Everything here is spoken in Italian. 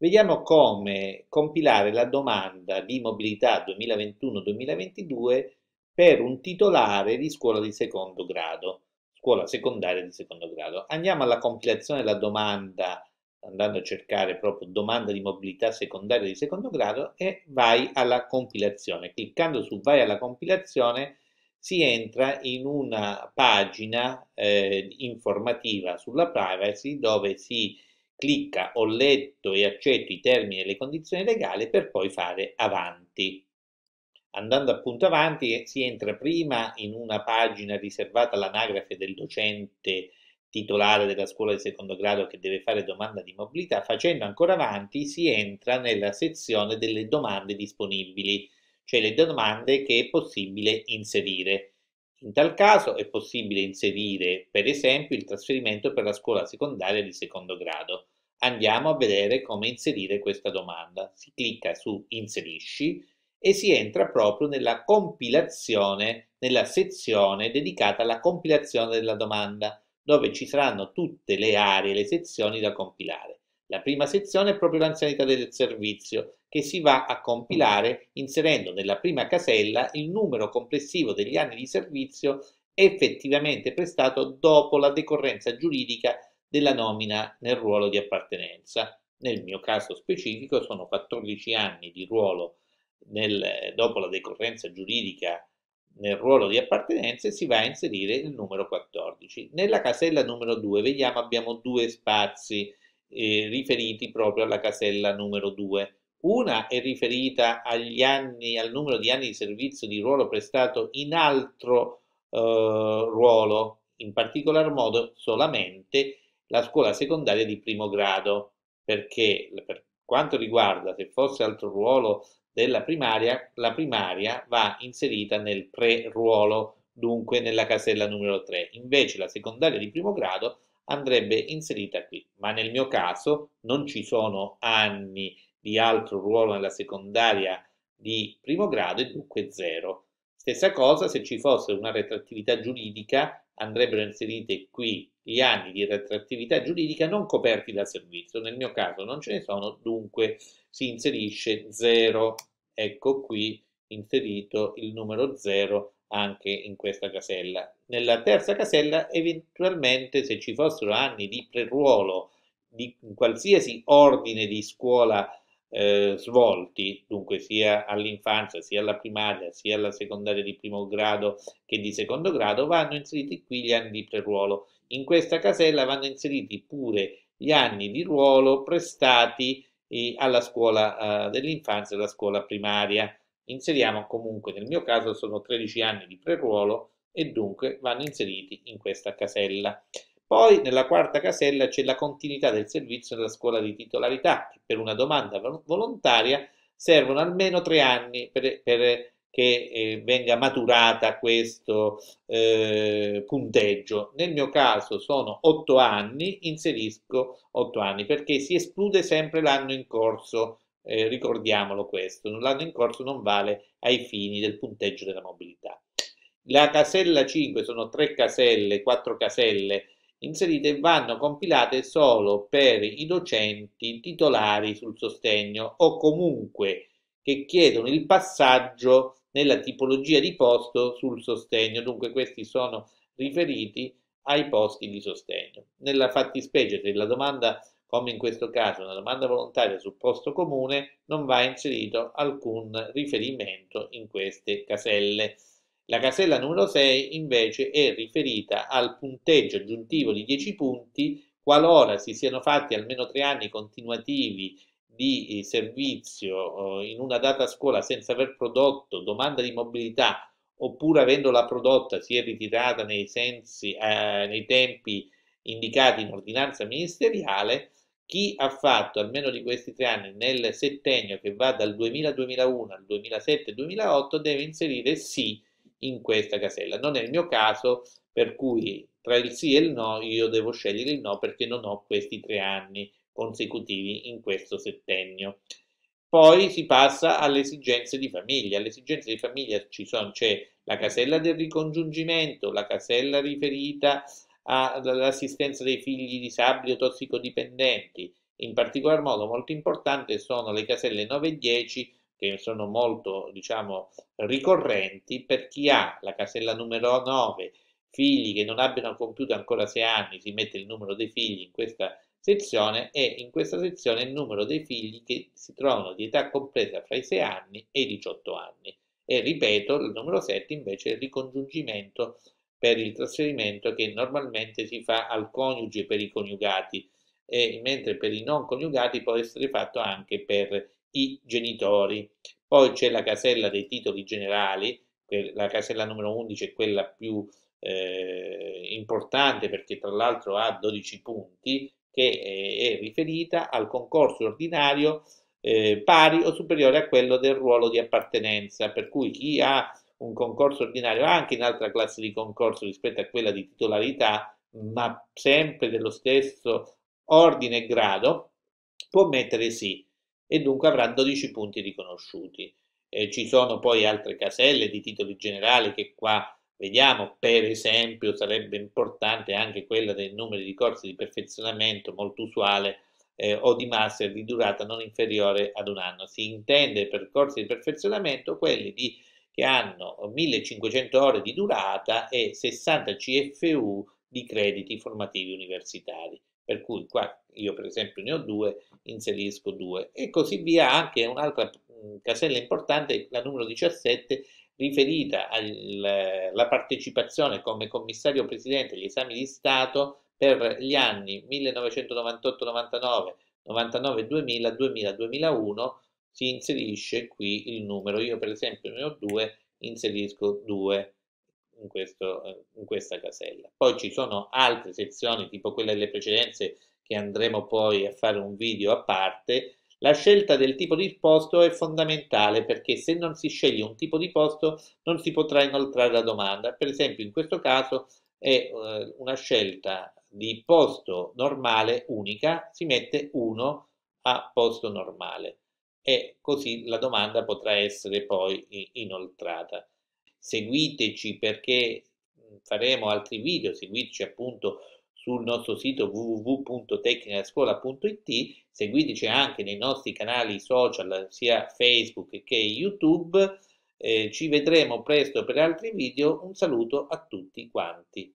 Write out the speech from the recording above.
Vediamo come compilare la domanda di mobilità 2021-2022 per un titolare di scuola di secondo grado, scuola secondaria di secondo grado. Andiamo alla compilazione della domanda, andando a cercare proprio domanda di mobilità secondaria di secondo grado e vai alla compilazione. Cliccando su vai alla compilazione si entra in una pagina eh, informativa sulla privacy dove si clicca ho letto e accetto i termini e le condizioni legali per poi fare avanti. Andando appunto avanti si entra prima in una pagina riservata all'anagrafe del docente titolare della scuola di secondo grado che deve fare domanda di mobilità, facendo ancora avanti si entra nella sezione delle domande disponibili, cioè le domande che è possibile inserire. In tal caso è possibile inserire, per esempio, il trasferimento per la scuola secondaria di secondo grado. Andiamo a vedere come inserire questa domanda. Si clicca su Inserisci e si entra proprio nella compilazione, nella sezione dedicata alla compilazione della domanda, dove ci saranno tutte le aree, le sezioni da compilare. La prima sezione è proprio l'anzianità del servizio, che si va a compilare inserendo nella prima casella il numero complessivo degli anni di servizio effettivamente prestato dopo la decorrenza giuridica della nomina nel ruolo di appartenenza. Nel mio caso specifico sono 14 anni di ruolo nel, dopo la decorrenza giuridica nel ruolo di appartenenza e si va a inserire il numero 14. Nella casella numero 2 vediamo abbiamo due spazi eh, riferiti proprio alla casella numero 2 una è riferita anni, al numero di anni di servizio di ruolo prestato in altro eh, ruolo, in particolar modo solamente la scuola secondaria di primo grado, perché per quanto riguarda se fosse altro ruolo della primaria, la primaria va inserita nel pre-ruolo, dunque nella casella numero 3, invece la secondaria di primo grado andrebbe inserita qui, ma nel mio caso non ci sono anni di altro ruolo nella secondaria di primo grado e dunque zero. Stessa cosa se ci fosse una retrattività giuridica andrebbero inserite qui gli anni di retrattività giuridica non coperti dal servizio. Nel mio caso non ce ne sono, dunque si inserisce 0. Ecco qui inserito il numero 0 anche in questa casella. Nella terza casella, eventualmente, se ci fossero anni di preruolo di qualsiasi ordine di scuola eh, svolti, dunque sia all'infanzia, sia alla primaria, sia alla secondaria di primo grado che di secondo grado, vanno inseriti qui gli anni di preruolo. In questa casella vanno inseriti pure gli anni di ruolo prestati eh, alla scuola eh, dell'infanzia e alla scuola primaria. Inseriamo comunque, nel mio caso sono 13 anni di preruolo e dunque vanno inseriti in questa casella. Poi nella quarta casella c'è la continuità del servizio nella scuola di titolarità, che per una domanda volontaria servono almeno tre anni per, per che eh, venga maturata questo eh, punteggio. Nel mio caso sono otto anni, inserisco otto anni perché si esclude sempre l'anno in corso, eh, ricordiamolo questo, l'anno in corso non vale ai fini del punteggio della mobilità. La casella 5 sono tre caselle, quattro caselle inserite e vanno compilate solo per i docenti titolari sul sostegno o comunque che chiedono il passaggio nella tipologia di posto sul sostegno, dunque questi sono riferiti ai posti di sostegno. Nella fattispecie, se la domanda, come in questo caso, è una domanda volontaria sul posto comune, non va inserito alcun riferimento in queste caselle. La casella numero 6 invece è riferita al punteggio aggiuntivo di 10 punti qualora si siano fatti almeno tre anni continuativi di eh, servizio eh, in una data scuola senza aver prodotto domanda di mobilità oppure avendola prodotta si è ritirata nei, sensi, eh, nei tempi indicati in ordinanza ministeriale, chi ha fatto almeno di questi tre anni nel settennio che va dal 2000-2001 al 2007-2008 deve inserire sì in questa casella. Non è il mio caso, per cui tra il sì e il no io devo scegliere il no perché non ho questi tre anni consecutivi in questo settennio. Poi si passa alle esigenze di famiglia. Le esigenze di famiglia ci sono, c'è la casella del ricongiungimento, la casella riferita all'assistenza dei figli disabili o tossicodipendenti. In particolar modo molto importante sono le caselle 9 e 10 che sono molto diciamo, ricorrenti per chi ha la casella numero 9 figli che non abbiano compiuto ancora 6 anni si mette il numero dei figli in questa sezione e in questa sezione il numero dei figli che si trovano di età compresa fra i 6 anni e i 18 anni e ripeto il numero 7 invece è il ricongiungimento per il trasferimento che normalmente si fa al coniuge per i coniugati e mentre per i non coniugati può essere fatto anche per i genitori. Poi c'è la casella dei titoli generali, la casella numero 11 è quella più eh, importante perché tra l'altro ha 12 punti, che è, è riferita al concorso ordinario eh, pari o superiore a quello del ruolo di appartenenza, per cui chi ha un concorso ordinario anche in altra classe di concorso rispetto a quella di titolarità, ma sempre dello stesso ordine e grado, può mettere sì e dunque avrà 12 punti riconosciuti. Eh, ci sono poi altre caselle di titoli generali che qua vediamo, per esempio sarebbe importante anche quella dei numeri di corsi di perfezionamento molto usuale eh, o di master di durata non inferiore ad un anno. Si intende per corsi di perfezionamento quelli di, che hanno 1500 ore di durata e 60 CFU di crediti formativi universitari per cui qua io per esempio ne ho due, inserisco due e così via anche un'altra mm, casella importante, la numero 17, riferita alla partecipazione come commissario presidente agli esami di Stato per gli anni 1998-99, 99-2000, 2000-2001, si inserisce qui il numero, io per esempio ne ho due, inserisco due in, questo, eh, in questa casella. Poi ci sono altre sezioni, tipo quella delle precedenze, che andremo poi a fare un video a parte, la scelta del tipo di posto è fondamentale perché se non si sceglie un tipo di posto non si potrà inoltrare la domanda. Per esempio in questo caso è eh, una scelta di posto normale unica, si mette 1 a posto normale e così la domanda potrà essere poi inoltrata seguiteci perché faremo altri video, seguiteci appunto sul nostro sito www.tecnicascuola.it, seguiteci anche nei nostri canali social, sia Facebook che YouTube. Eh, ci vedremo presto per altri video. Un saluto a tutti quanti.